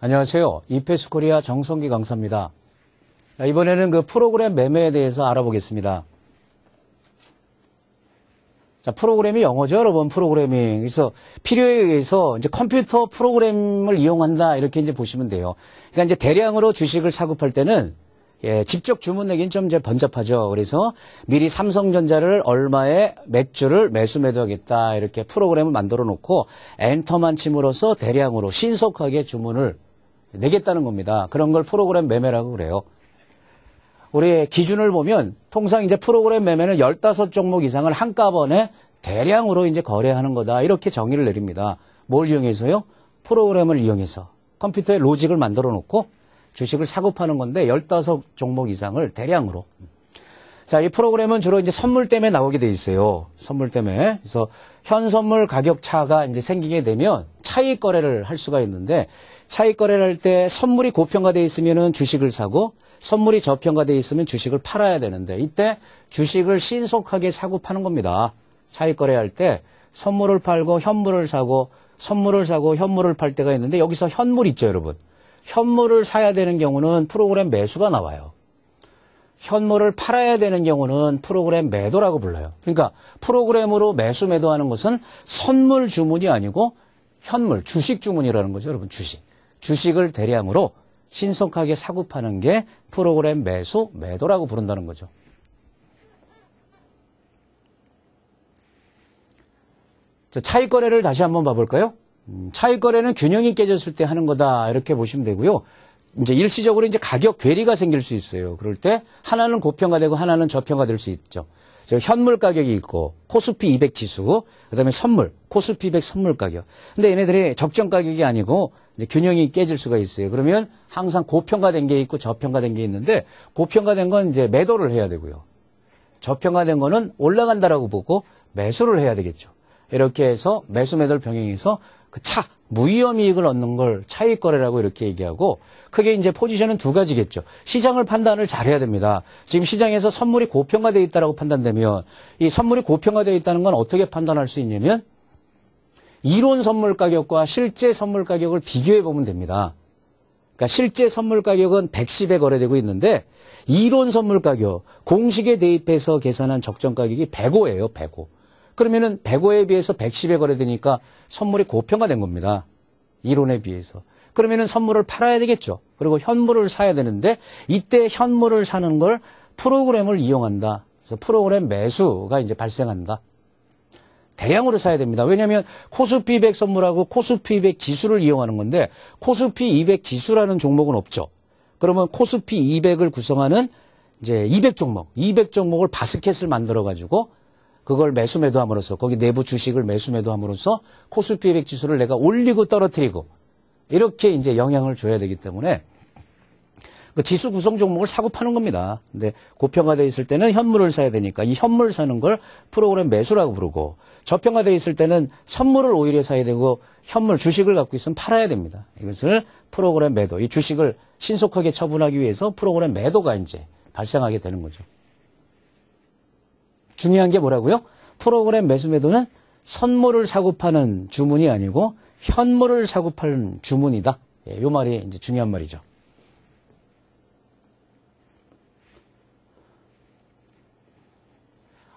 안녕하세요. 이페스 코리아 정성기 강사입니다. 이번에는 그 프로그램 매매에 대해서 알아보겠습니다. 자, 프로그램이 영어죠, 여러분. 프로그래밍. 그래서 필요에 의해서 이제 컴퓨터 프로그램을 이용한다. 이렇게 이제 보시면 돼요. 그러니까 이제 대량으로 주식을 사고팔 때는 예, 직접 주문 내긴좀 이제 번잡하죠. 그래서 미리 삼성전자를 얼마에 몇 주를 매수 매도하겠다. 이렇게 프로그램을 만들어 놓고 엔터만 침으로써 대량으로 신속하게 주문을 내겠다는 겁니다. 그런 걸 프로그램 매매라고 그래요. 우리 기준을 보면 통상 이제 프로그램 매매는 15종목 이상을 한꺼번에 대량으로 이제 거래하는 거다. 이렇게 정의를 내립니다. 뭘 이용해서요? 프로그램을 이용해서 컴퓨터에 로직을 만들어 놓고 주식을 사고 파는 건데 15종목 이상을 대량으로. 자, 이 프로그램은 주로 이제 선물 때문에 나오게 돼 있어요. 선물 때문에. 그래서 현 선물 가격 차가 이제 생기게 되면 차익 거래를 할 수가 있는데 차익 거래를 할 때 선물이 고평가돼 있으면 주식을 사고 선물이 저평가돼 있으면 주식을 팔아야 되는데 이때 주식을 신속하게 사고 파는 겁니다. 차익 거래할 때 선물을 팔고 현물을 사고 선물을 사고 현물을 팔 때가 있는데 여기서 현물 있죠, 여러분. 현물을 사야 되는 경우는 프로그램 매수가 나와요. 현물을 팔아야 되는 경우는 프로그램 매도라고 불러요. 그러니까 프로그램으로 매수 매도하는 것은 선물 주문이 아니고 현물, 주식 주문이라는 거죠. 여러분, 주식. 주식을 대량으로 신속하게 사고 파는 게 프로그램 매수, 매도라고 부른다는 거죠. 차익 거래를 다시 한번 봐볼까요? 음, 차익 거래는 균형이 깨졌을 때 하는 거다 이렇게 보시면 되고요. 이제 일시적으로 이제 가격 괴리가 생길 수 있어요. 그럴 때 하나는 고평가되고 하나는 저평가될 수 있죠. 현물 가격이 있고 코스피 200 지수, 그다음에 선물, 코스피 100 선물 가격. 근데 얘네들이 적정 가격이 아니고 균형이 깨질 수가 있어요. 그러면 항상 고평가된 게 있고 저평가된 게 있는데 고평가된 건 이제 매도를 해야 되고요. 저평가된 거는 올라간다라고 보고 매수를 해야 되겠죠. 이렇게 해서 매수 매달 병행해서 그 차, 무위험 이익을 얻는 걸 차익 거래라고 이렇게 얘기하고 크게 이제 포지션은 두 가지겠죠. 시장을 판단을 잘해야 됩니다. 지금 시장에서 선물이 고평가되어 있다라고 판단되면 이 선물이 고평가되어 있다는 건 어떻게 판단할 수 있냐면 이론 선물 가격과 실제 선물 가격을 비교해 보면 됩니다. 그러니까 실제 선물 가격은 110에 거래되고 있는데 이론 선물 가격 공식에 대입해서 계산한 적정 가격이 105예요. 105. 그러면은 105에 비해서 110에 거래되니까 선물이 고평가된 겁니다. 이론에 비해서. 그러면은 선물을 팔아야 되겠죠. 그리고 현물을 사야 되는데 이때 현물을 사는 걸 프로그램을 이용한다. 그래서 프로그램 매수가 이제 발생한다. 대량으로 사야 됩니다. 왜냐하면 코스피 200 선물하고 코스피 200 지수를 이용하는 건데 코스피 200 지수라는 종목은 없죠. 그러면 코스피 200을 구성하는 이제 200 종목, 200 종목을 바스켓을 만들어 가지고 그걸 매수 매도함으로써 거기 내부 주식을 매수 매도함으로써 코스피 100 지수를 내가 올리고 떨어뜨리고 이렇게 이제 영향을 줘야 되기 때문에 그 지수 구성 종목을 사고 파는 겁니다. 근데 고평가돼 있을 때는 현물을 사야 되니까 이 현물 사는 걸 프로그램 매수라고 부르고 저평가돼 있을 때는 선물을 오히려 사야 되고 현물 주식을 갖고 있으면 팔아야 됩니다. 이것을 프로그램 매도 이 주식을 신속하게 처분하기 위해서 프로그램 매도가 이제 발생하게 되는 거죠. 중요한 게 뭐라고요? 프로그램 매수 매도는 선물을 사고 파는 주문이 아니고 현물을 사고 파는 주문이다. 예, 요 말이 이제 중요한 말이죠.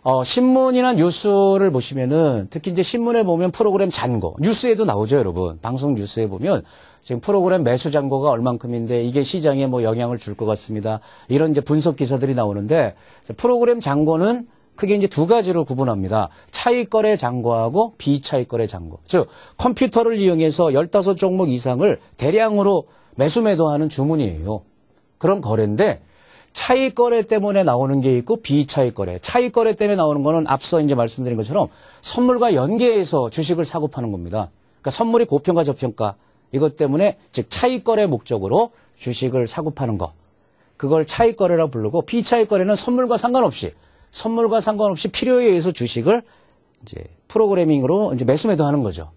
어, 신문이나 뉴스를 보시면은 특히 이제 신문에 보면 프로그램 잔고 뉴스에도 나오죠 여러분 방송 뉴스에 보면 지금 프로그램 매수 잔고가 얼만큼인데 이게 시장에 뭐 영향을 줄 것 같습니다 이런 이제 분석 기사들이 나오는데 프로그램 잔고는 크게 이제 두 가지로 구분합니다. 차익거래 잔고하고 비차익거래 잔고. 즉 컴퓨터를 이용해서 15종목 이상을 대량으로 매수 매도하는 주문이에요. 그런 거래인데 차익 거래 때문에 나오는 게 있고 비차익 거래. 차익 거래 때문에 나오는 거는 앞서 이제 말씀드린 것처럼 선물과 연계해서 주식을 사고 파는 겁니다. 그러니까 선물이 고평가 저평가 이것 때문에 즉 차익 거래 목적으로 주식을 사고 파는 거. 그걸 차익 거래라 부르고 비차익 거래는 선물과 상관없이 선물과 상관없이 필요에 의해서 주식을 이제 프로그래밍으로 이제 매수 매도하는 거죠.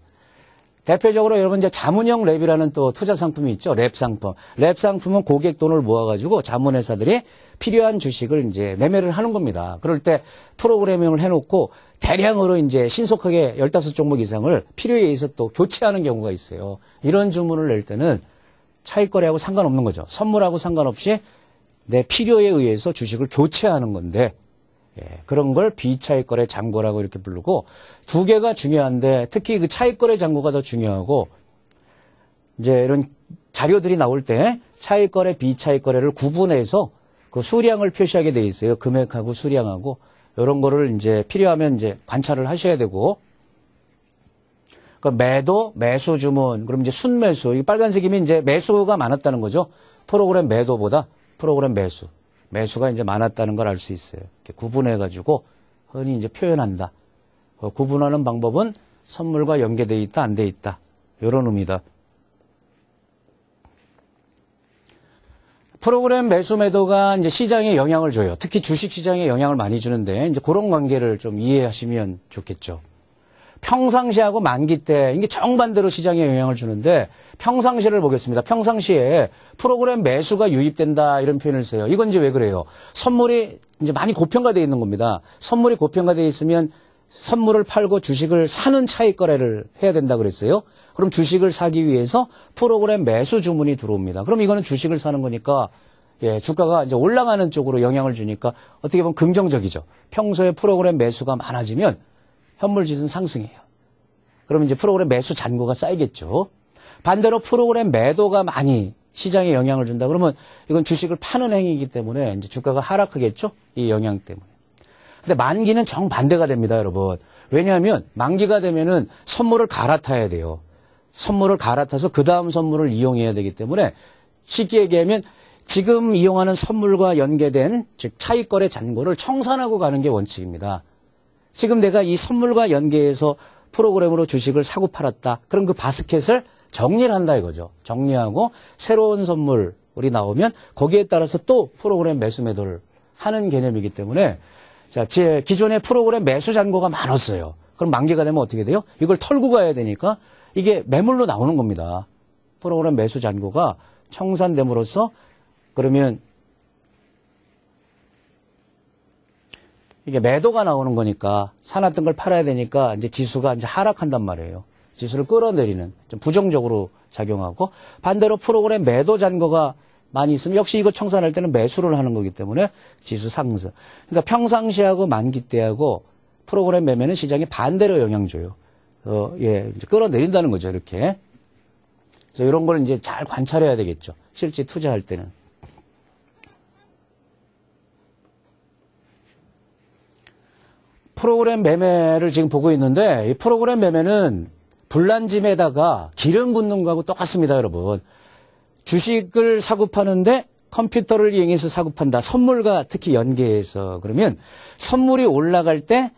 대표적으로 여러분 이제 자문형 랩이라는 또 투자 상품이 있죠. 랩 상품. 랩 상품은 고객 돈을 모아가지고 자문회사들이 필요한 주식을 이제 매매를 하는 겁니다. 그럴 때 프로그래밍을 해놓고 대량으로 이제 신속하게 15종목 이상을 필요에 의해서 또 교체하는 경우가 있어요. 이런 주문을 낼 때는 차익거래하고 상관없는 거죠. 선물하고 상관없이 내 필요에 의해서 주식을 교체하는 건데 예, 그런 걸 비차익거래 잔고라고 이렇게 부르고 두 개가 중요한데 특히 그 차익거래 잔고가 더 중요하고 이제 이런 자료들이 나올 때 차익거래 비차익거래를 구분해서 그 수량을 표시하게 돼 있어요. 금액하고 수량하고 이런 거를 이제 필요하면 이제 관찰을 하셔야 되고 그 매도 매수 주문 그럼 이제 순매수 이 빨간색이면 이제 매수가 많았다는 거죠. 프로그램 매도보다 프로그램 매수 매수가 이제 많았다는 걸 알 수 있어요. 구분해 가지고 흔히 이제 표현한다. 어, 구분하는 방법은 선물과 연계되어 있다, 안 돼 있다. 이런 의미다. 프로그램 매수 매도가 이제 시장에 영향을 줘요. 특히 주식 시장에 영향을 많이 주는데 이제 그런 관계를 좀 이해하시면 좋겠죠. 평상시하고 만기 때 이게 정반대로 시장에 영향을 주는데 평상시를 보겠습니다. 평상시에 프로그램 매수가 유입된다 이런 표현을 써요. 이건 이제 왜 그래요? 선물이 이제 많이 고평가되어 있는 겁니다. 선물이 고평가되어 있으면 선물을 팔고 주식을 사는 차익 거래를 해야 된다 그랬어요. 그럼 주식을 사기 위해서 프로그램 매수 주문이 들어옵니다. 그럼 이거는 주식을 사는 거니까 예, 주가가 이제 올라가는 쪽으로 영향을 주니까 어떻게 보면 긍정적이죠. 평소에 프로그램 매수가 많아지면 현물지수는 상승이에요 그러면 이제 프로그램 매수 잔고가 쌓이겠죠. 반대로 프로그램 매도가 많이 시장에 영향을 준다. 그러면 이건 주식을 파는 행위이기 때문에 이제 주가가 하락하겠죠. 이 영향 때문에. 근데 만기는 정반대가 됩니다, 여러분. 왜냐하면 만기가 되면은 선물을 갈아타야 돼요. 선물을 갈아타서 그 다음 선물을 이용해야 되기 때문에 쉽게 얘기하면 지금 이용하는 선물과 연계된 즉 차익거래 잔고를 청산하고 가는 게 원칙입니다. 지금 내가 이 선물과 연계해서 프로그램으로 주식을 사고 팔았다. 그럼 그 바스켓을 정리를 한다 이거죠. 정리하고 새로운 선물 이 나오면 거기에 따라서 또 프로그램 매수 매도를 하는 개념이기 때문에 자, 제 기존의 프로그램 매수 잔고가 많았어요. 그럼 만기가 되면 어떻게 돼요? 이걸 털고 가야 되니까 이게 매물로 나오는 겁니다. 프로그램 매수 잔고가 청산됨으로써 그러면 이게 매도가 나오는 거니까 사놨던 걸 팔아야 되니까 이제 지수가 이제 하락한단 말이에요. 지수를 끌어내리는 좀 부정적으로 작용하고 반대로 프로그램 매도 잔고가 많이 있으면 역시 이거 청산할 때는 매수를 하는 거기 때문에 지수 상승. 그러니까 평상시하고 만기 때하고 프로그램 매매는 시장에 반대로 영향 줘요. 어, 예, 끌어내린다는 거죠, 이렇게. 그래서 이런 거는 이제 잘 관찰해야 되겠죠. 실제 투자할 때는. 프로그램 매매를 지금 보고 있는데 이 프로그램 매매는 불난짐에다가 기름 붓는 거하고 똑같습니다, 여러분. 주식을 사고 파는데 컴퓨터를 이용해서 사고 판다. 선물과 특히 연계해서 그러면 선물이 올라갈 때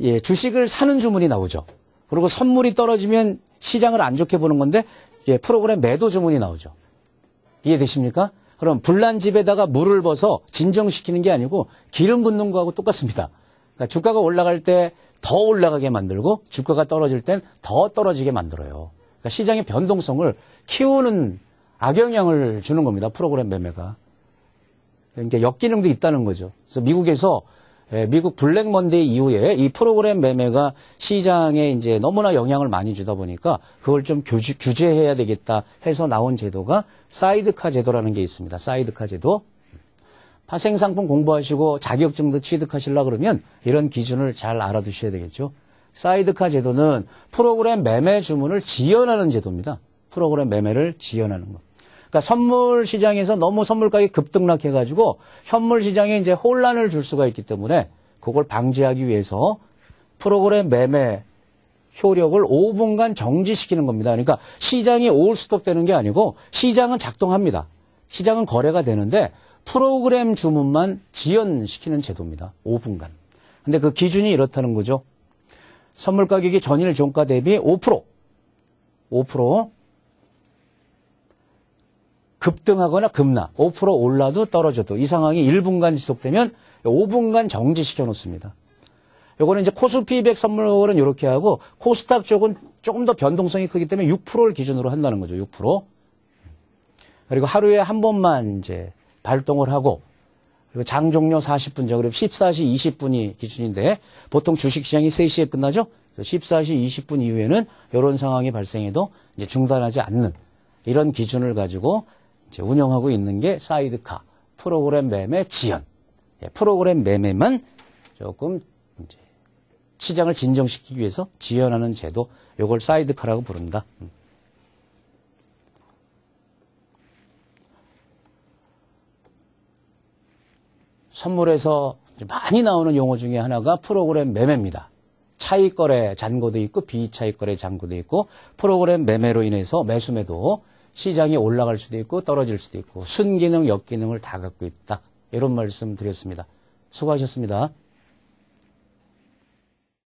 예, 주식을 사는 주문이 나오죠. 그리고 선물이 떨어지면 시장을 안 좋게 보는 건데 예, 프로그램 매도 주문이 나오죠. 이해되십니까? 그럼 불난 집에다가 물을 벗어 진정시키는 게 아니고 기름 붓는 거하고 똑같습니다. 그러니까 주가가 올라갈 때 더 올라가게 만들고 주가가 떨어질 땐 더 떨어지게 만들어요. 그러니까 시장의 변동성을 키우는 악영향을 주는 겁니다. 프로그램 매매가. 그러니까 역기능도 있다는 거죠. 그래서 미국에서 예, 미국 블랙 먼데이 이후에 이 프로그램 매매가 시장에 이제 너무나 영향을 많이 주다 보니까 그걸 좀 규제, 규제해야 되겠다 해서 나온 제도가 사이드카 제도라는 게 있습니다. 사이드카 제도. 파생상품 공부하시고 자격증도 취득하시려 고 그러면 이런 기준을 잘 알아두셔야 되겠죠. 사이드카 제도는 프로그램 매매 주문을 지연하는 제도입니다. 프로그램 매매를 지연하는 거. 그러니까 선물 시장에서 너무 선물 가격이 급등락해 가지고 현물 시장에 이제 혼란을 줄 수가 있기 때문에 그걸 방지하기 위해서 프로그램 매매 효력을 5분간 정지시키는 겁니다. 그러니까 시장이 올스톱 되는 게 아니고 시장은 작동합니다. 시장은 거래가 되는데 프로그램 주문만 지연시키는 제도입니다. 5분간. 근데 그 기준이 이렇다는 거죠. 선물 가격이 전일 종가 대비 5%, 5% 급등하거나 급나5% 올라도 떨어져도 이 상황이 1분간 지속되면 5분간 정지시켜 놓습니다. 요거는 이제 코스피 200 e 선물은 이렇게 하고 코스닥 쪽은 조금 더 변동성이 크기 때문에 6%를 기준으로 한다는 거죠. 6%. 그리고 하루에 한 번만 이제 발동을 하고 그리고 장종료 40분 저 그럼 14시 20분이 기준인데 보통 주식시장이 3시에 끝나죠. 14시 20분 이후에는 이런 상황이 발생해도 이제 중단하지 않는 이런 기준을 가지고 이제 운영하고 있는 게 사이드카 프로그램 매매 지연 예, 프로그램 매매만 조금 시장을 진정시키기 위해서 지연하는 제도 이걸 사이드카라고 부른다. 음. 선물에서 많이 나오는 용어 중에 하나가 프로그램 매매입니다. 차익 거래 잔고도 있고 비차익 거래 잔고도 있고 프로그램 매매로 인해서 매수매도 시장이 올라갈 수도 있고 떨어질 수도 있고 순기능 역기능을 다 갖고 있다. 이런 말씀 드렸습니다. 수고하셨습니다.